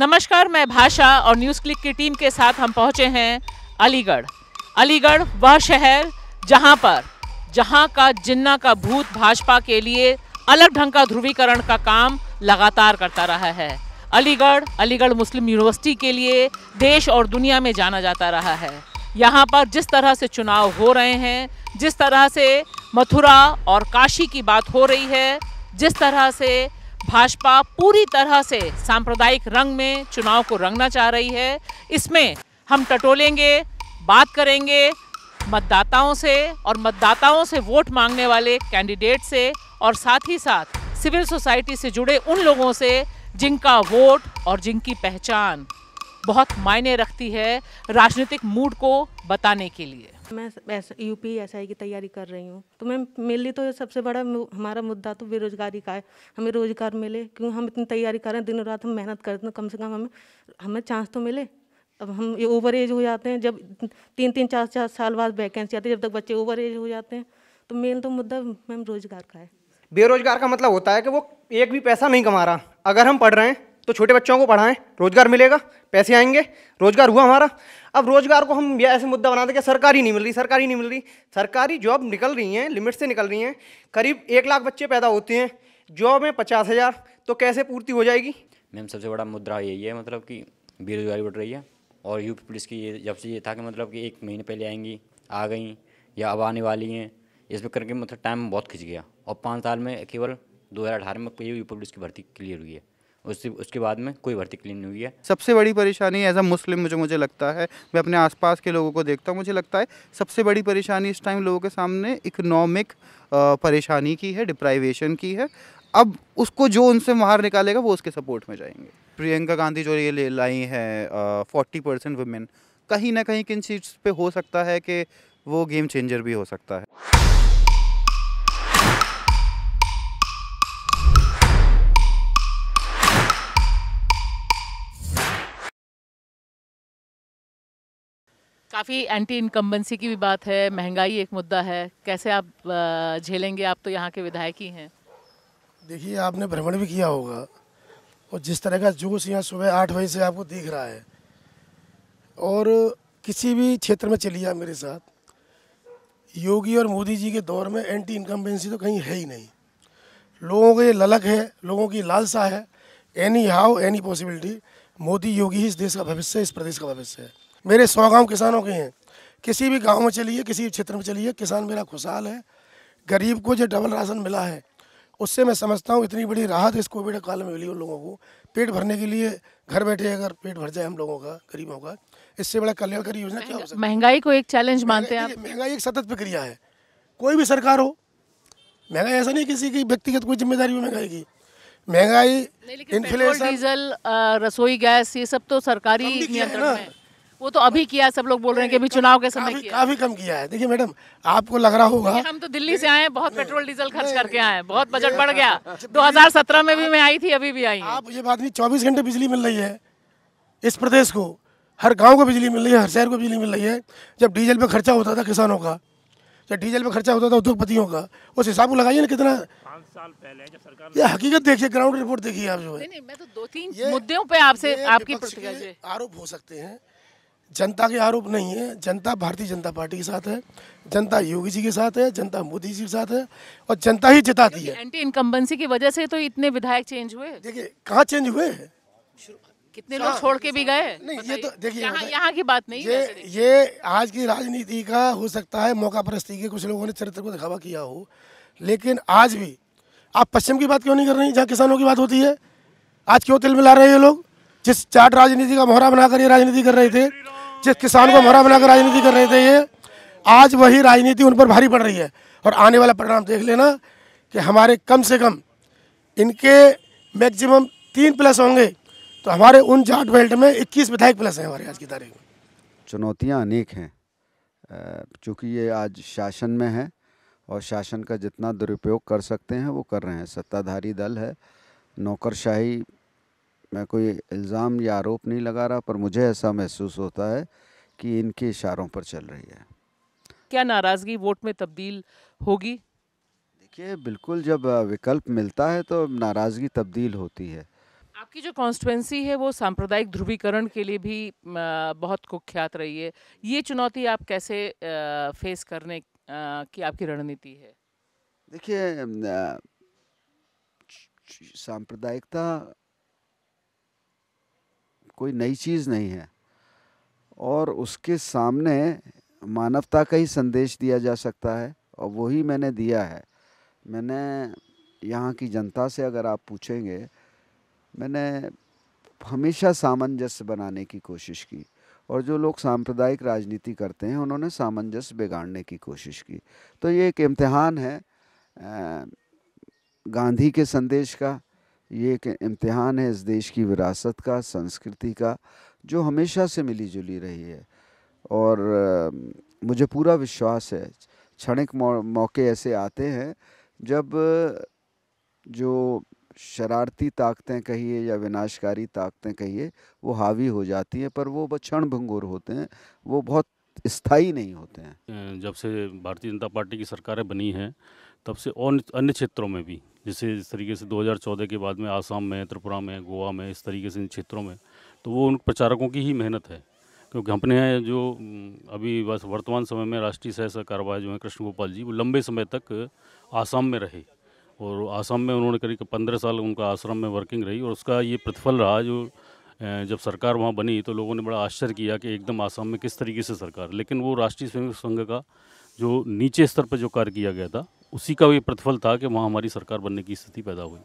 नमस्कार मैं भाषा और न्यूज़ क्लिक की टीम के साथ हम पहुंचे हैं अलीगढ़ अलीगढ़ वह शहर जहां पर जहां का जिन्ना का भूत भाजपा के लिए अलग ढंग का ध्रुवीकरण का काम लगातार करता रहा है अलीगढ़ अलीगढ़ मुस्लिम यूनिवर्सिटी के लिए देश और दुनिया में जाना जाता रहा है यहाँ पर जिस तरह से चुनाव हो रहे हैं जिस तरह से मथुरा और काशी की बात हो रही है जिस तरह से भाजपा पूरी तरह से सांप्रदायिक रंग में चुनाव को रंगना चाह रही है इसमें हम टटोलेंगे बात करेंगे मतदाताओं से और मतदाताओं से वोट मांगने वाले कैंडिडेट से और साथ ही साथ सिविल सोसाइटी से जुड़े उन लोगों से जिनका वोट और जिनकी पहचान बहुत मायने रखती है राजनीतिक मूड को बताने के लिए मैं यू पी एस आई की तैयारी कर रही हूँ तो मैम मेनली तो सबसे बड़ा हमारा मुद्दा तो बेरोजगारी का है हमें रोज़गार मिले क्यों हम इतनी तैयारी कर रहे हैं दिन रात हम मेहनत करते हैं तो कम से कम हमें हमें चांस तो मिले अब हम ये ओवर एज हो जाते हैं जब तीन तीन चार चार साल बाद वैकेंसी आती है जब तक बच्चे ओवर एज हो जाते हैं तो मेन तो मुद्दा मैम रोज़गार का है बेरोजगार का मतलब होता है कि वो एक भी पैसा नहीं कमा रहा अगर हम पढ़ रहे हैं तो छोटे बच्चों को पढ़ाएं रोज़गार मिलेगा पैसे आएंगे रोज़गार हुआ हमारा अब रोज़गार को हम ऐसे मुद्दा बनाते कि सरकारी नहीं मिल रही सरकारी नहीं मिल रही सरकारी जॉब निकल रही हैं लिमिट से निकल रही हैं करीब एक लाख बच्चे पैदा होते हैं जॉब में पचास हज़ार तो कैसे पूर्ति हो जाएगी मैम सबसे बड़ा मुद्रा यही है मतलब कि बेरोजगारी बढ़ रही है और यूपी पुलिस की ये जब से ये था कि मतलब कि एक महीने पहले आएंगी आ गई या अब आने वाली हैं इस पर करके मतलब टाइम बहुत खिंच गया और पाँच साल में केवल दो हज़ार अठारह में यूपी पुलिस की भर्ती क्लियर हुई है उसके उसके बाद में कोई भर्ती क्लीन नहीं हुई है सबसे बड़ी परेशानी एज अ मुस्लिम मुझे मुझे लगता है मैं अपने आसपास के लोगों को देखता हूँ मुझे लगता है सबसे बड़ी परेशानी इस टाइम लोगों के सामने इकनॉमिक परेशानी की है डिप्राइवेशन की है अब उसको जो उनसे बाहर निकालेगा वो उसके सपोर्ट में जाएंगे प्रियंका गांधी जो ये ले लाई हैं फोर्टी परसेंट वुमेन कहीं ना कहीं किन चीज़ पे हो सकता है कि वो गेम चेंजर भी हो सकता है काफ़ी एंटी इनकम्बेंसी की भी बात है महंगाई एक मुद्दा है कैसे आप झेलेंगे आप तो यहाँ के विधायक ही हैं देखिए आपने भ्रमण भी किया होगा और जिस तरह का जोश यहाँ सुबह आठ बजे से आपको दिख रहा है और किसी भी क्षेत्र में चलिए आप मेरे साथ योगी और मोदी जी के दौर में एंटी इनकम्बेंसी तो कहीं है ही नहीं लोगों के ललक है लोगों की लालसा है anyhow any possibility Modi Yogi ही इस देश का भविष्य है इस प्रदेश का भविष्य है मेरे सौ गाँव किसानों के हैं किसी भी गांव में चलिए किसी भी क्षेत्र में चलिए किसान मेरा खुशहाल है गरीब को जो डबल राशन मिला है उससे मैं समझता हूँ इतनी बड़ी राहत इस कोविड काल में मिली उन लोगों को पेट भरने के लिए घर बैठे अगर पेट भर जाए हम लोगों का गरीबों का इससे बड़ा कल्याणकारी योजना क्या हो सकता है महंगाई को एक चैलेंज मानते हैं महंगाई एक सतत प्रक्रिया है कोई भी सरकार हो महंगाई ऐसा नहीं किसी की व्यक्तिगत कोई जिम्मेदारी हो महंगाई की महंगाई इन्फ्लेशन डीजल रसोई गैस ये सब तो सरकारी नियंत्रण में वो तो अभी किया सब लोग बोल रहे हैं कि अभी चुनाव के समय किया काफी कम किया है देखिए मैडम आपको लग रहा होगा हम तो दिल्ली से आए हैं बहुत पेट्रोल डीजल खर्च करके आए हैं बहुत बजट बढ़ गया 2017 में भी मैं आई थी अभी भी आई आप ये बात नहीं चौबीस घंटे बिजली मिल रही है इस प्रदेश को हर गाँव को बिजली मिल रही है हर शहर को बिजली मिल रही है जब डीजल पे खर्चा होता था किसानों का जब डीजल पे खर्चा होता था उद्योगपतियों का उस हिसाब को लगाइए ना कितना ये हकीकत देखिए ग्राउंड रिपोर्ट देखिए आप जो है नहीं, नहीं मैं तो दो तीन मुद्दों पे आपसे आपकी आरोप हो सकते हैं जनता के आरोप नहीं है जनता भारतीय जनता पार्टी के साथ है जनता योगी जी के साथ है जनता मोदी जी के साथ है और जनता ही जिताती है एंटी इनकम्बेंसी की वजह से तो इतने विधायक चेंज हुए देखिए कहाँ चेंज हुए कितने लोग छोड़ के भी गए नहीं ये तो देखिए यहाँ यहाँ की बात नहीं ये ये आज की राजनीति का हो सकता है मौका परस्ती के कुछ लोगों ने चरित्र को दिखावा किया हो लेकिन आज भी आप पश्चिम की बात क्यों नहीं कर रही जहाँ किसानों की बात होती है आज क्यों तिल मिला रहे हैं ये लोग जिस चाट राजनीति का मोहरा बनाकर ये राजनीति कर रहे थे जिस किसान को मोहरा बनाकर राजनीति कर रहे थे ये आज वही राजनीति उन पर भारी पड़ रही है और आने वाला परिणाम देख लेना कि हमारे कम से कम इनके मैक्सिमम तीन प्लस होंगे तो हमारे उन जाट बेल्ट में 21 विधायक प्लस हैं हमारे आज की तारीख में चुनौतियाँ अनेक हैं चूँकि ये आज शासन में है और शासन का जितना दुरुपयोग कर सकते हैं वो कर रहे हैं सत्ताधारी दल है नौकरशाही मैं कोई इल्ज़ाम या आरोप नहीं लगा रहा पर मुझे ऐसा महसूस होता है कि इनके इशारों पर चल रही है क्या नाराज़गी वोट में तब्दील होगी देखिए बिल्कुल जब विकल्प मिलता है तो नाराज़गी तब्दील होती है आपकी जो कॉन्स्टिटेंसी है वो सांप्रदायिक ध्रुवीकरण के लिए भी बहुत कुख्यात रही है ये चुनौती आप कैसे फेस करने की आपकी रणनीति है देखिए सांप्रदायिकता कोई नई चीज़ नहीं है और उसके सामने मानवता का ही संदेश दिया जा सकता है और वही मैंने दिया है मैंने यहाँ की जनता से अगर आप पूछेंगे मैंने हमेशा सामंजस्य बनाने की कोशिश की और जो लोग सांप्रदायिक राजनीति करते हैं उन्होंने सामंजस्य बिगाड़ने की कोशिश की तो ये एक इम्तहान है गांधी के संदेश का ये एक इम्तिहान है इस देश की विरासत का संस्कृति का जो हमेशा से मिली जुली रही है और मुझे पूरा विश्वास है क्षणिक मौके ऐसे आते हैं जब जो शरारती ताकतें कहिए या विनाशकारी ताकतें कहिए वो हावी हो जाती हैं पर वो क्षण भंगुर होते हैं वो बहुत स्थायी नहीं होते हैं जब से भारतीय जनता पार्टी की सरकारें बनी हैं तब से और अन्य क्षेत्रों में भी जैसे इस तरीके से 2014 के बाद में आसाम में त्रिपुरा में गोवा में इस तरीके से इन क्षेत्रों में तो वो उन प्रचारकों की ही मेहनत है क्योंकि अपने हैं जो अभी बस वर्तमान समय में राष्ट्रीय सह सह जो है कृष्ण गोपाल जी वो लंबे समय तक आसाम में रहे और आसाम में उन्होंने करीब पंद्रह साल उनका आश्रम में वर्किंग रही और उसका ये प्रतिफल रहा जो जब सरकार वहाँ बनी तो लोगों ने बड़ा आश्चर्य किया कि एकदम आसाम में किस तरीके से सरकार लेकिन वो राष्ट्रीय स्वयं संघ का जो नीचे स्तर पर जो कार्य किया गया था उसी का भी प्रतिफल था कि वहाँ हमारी सरकार बनने की स्थिति पैदा हुई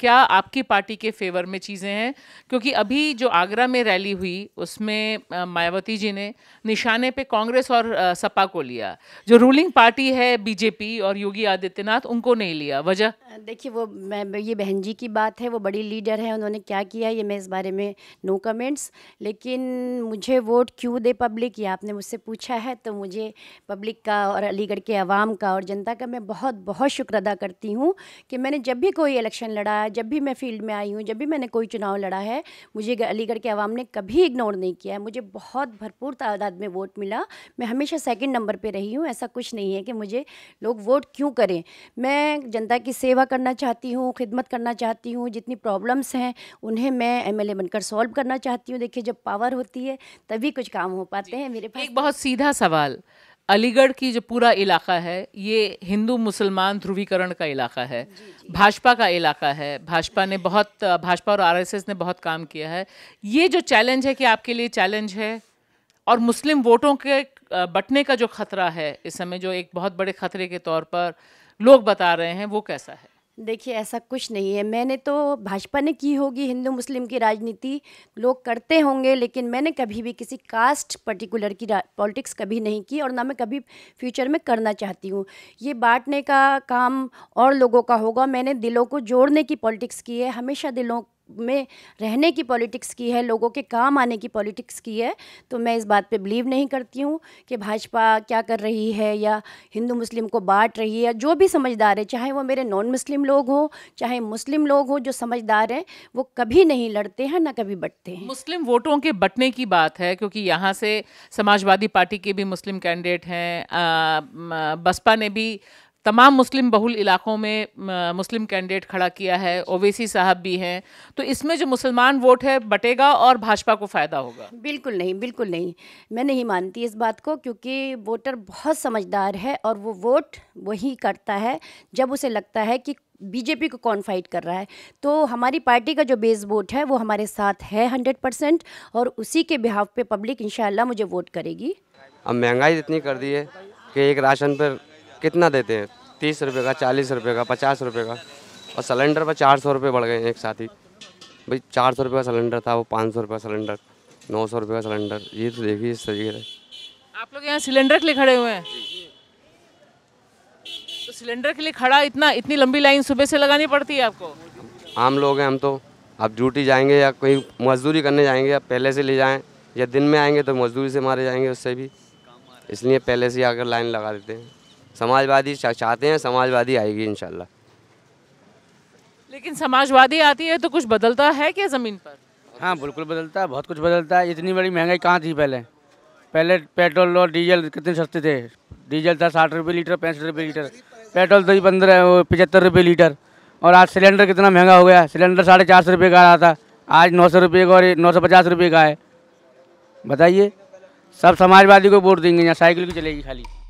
क्या आपकी पार्टी के फेवर में चीज़ें हैं क्योंकि अभी जो आगरा में रैली हुई उसमें मायावती जी ने निशाने पे कांग्रेस और सपा को लिया जो रूलिंग पार्टी है बीजेपी और योगी आदित्यनाथ उनको नहीं लिया वजह देखिए वो मैं ये बहन जी की बात है वो बड़ी लीडर है उन्होंने क्या किया ये मैं इस बारे में नो कमेंट्स लेकिन मुझे वोट क्यों दे पब्लिक ये आपने मुझसे पूछा है तो मुझे पब्लिक का और अलीगढ़ के आवाम का और जनता का मैं बहुत बहुत शुक्र अदा करती हूँ कि मैंने जब भी कोई इलेक्शन लड़ा है जब भी मैं फील्ड में आई हूँ जब भी मैंने कोई चुनाव लड़ा है मुझे अलीगढ़ के आवाम ने कभी इग्नोर नहीं किया है मुझे बहुत भरपूर तादाद में वोट मिला मैं हमेशा सेकेंड नंबर पर रही हूँ ऐसा कुछ नहीं है कि मुझे लोग वोट क्यों करें मैं जनता की सेवा करना चाहती हूँ खिदमत करना चाहती हूँ जितनी प्रॉब्लम्स हैं उन्हें मैं एमएलए बनकर सॉल्व करना चाहती हूँ देखिए जब पावर होती है तभी कुछ काम हो पाते हैं मेरे पास एक बहुत सीधा सवाल अलीगढ़ की जो पूरा इलाका है ये हिंदू मुसलमान ध्रुवीकरण का इलाका है भाजपा का इलाका है भाजपा ने बहुत भाजपा और आरएसएस ने बहुत काम किया है ये जो चैलेंज है कि आपके लिए चैलेंज है और मुस्लिम वोटों के बटने का जो खतरा है इस समय जो एक बहुत बड़े खतरे के तौर पर लोग बता रहे हैं वो कैसा है देखिए ऐसा कुछ नहीं है मैंने तो भाजपा ने की होगी हिंदू मुस्लिम की राजनीति लोग करते होंगे लेकिन मैंने कभी भी किसी कास्ट पर्टिकुलर की पॉलिटिक्स कभी नहीं की और ना मैं कभी फ्यूचर में करना चाहती हूँ ये बांटने का काम और लोगों का होगा मैंने दिलों को जोड़ने की पॉलिटिक्स की है हमेशा दिलों में रहने की पॉलिटिक्स की है लोगों के काम आने की पॉलिटिक्स की है तो मैं इस बात पे बिलीव नहीं करती हूँ कि भाजपा क्या कर रही है या हिंदू मुस्लिम को बांट रही है या जो भी समझदार है चाहे वो मेरे नॉन मुस्लिम लोग हों चाहे मुस्लिम लोग हों जो समझदार हैं वो कभी नहीं लड़ते हैं ना कभी बटते हैं मुस्लिम वोटों के बटने की बात है क्योंकि यहाँ से समाजवादी पार्टी के भी मुस्लिम कैंडिडेट हैं बसपा ने भी तमाम मुस्लिम बहुल इलाकों में मुस्लिम कैंडिडेट खड़ा किया है ओवैसी साहब भी हैं तो इसमें जो मुसलमान वोट है बटेगा और भाजपा को फ़ायदा होगा बिल्कुल नहीं बिल्कुल नहीं मैं नहीं मानती इस बात को क्योंकि वोटर बहुत समझदार है और वो वोट वही करता है जब उसे लगता है कि बीजेपी को कौन फाइट कर रहा है तो हमारी पार्टी का जो बेस वोट है वो हमारे साथ है हंड्रेड परसेंट और उसी के बिहाव पे पब्लिक इन मुझे वोट करेगी अब महंगाई इतनी कर दी है कि एक राशन पर कितना देते हैं तीस रुपये का चालीस रुपये का पचास रुपये का और सिलेंडर पर चार सौ रुपये बढ़ गए एक साथ ही भाई चार सौ रुपये का सिलेंडर था वो पाँच सौ रुपये का सिलेंडर नौ सौ रुपये का सिलेंडर ये तो देखिए इस तरीके से आप लोग यहाँ सिलेंडर के लिए खड़े हुए हैं तो सिलेंडर के लिए खड़ा इतना इतनी लंबी लाइन सुबह से लगानी पड़ती है आपको आम लोग हैं हम तो आप ड्यूटी जाएंगे या कहीं मजदूरी करने जाएंगे या पहले से ले जाएँ या दिन में आएंगे तो मजदूरी से मारे जाएंगे उससे भी इसलिए पहले से आकर लाइन लगा देते हैं समाजवादी चाहते हैं समाजवादी आएगी इनशाला लेकिन समाजवादी आती है तो कुछ बदलता है क्या ज़मीन पर हाँ बिल्कुल बदलता है बहुत कुछ बदलता है इतनी बड़ी महंगाई कहाँ थी पहले पहले पेट्रोल और डीजल कितने सस्ते थे डीजल था साठ रुपये लीटर पैंसठ रुपये लीटर पेट्रोल तो पंद्रह पचहत्तर रुपये लीटर और आज सिलेंडर कितना महंगा हो गया सिलेंडर साढ़े चार सौ रुपये का रहा था आज नौ सौ रुपये का और नौ सौ पचास रुपये का है बताइए सब समाजवादी को वोट देंगे यहाँ साइकिल की चलेगी खाली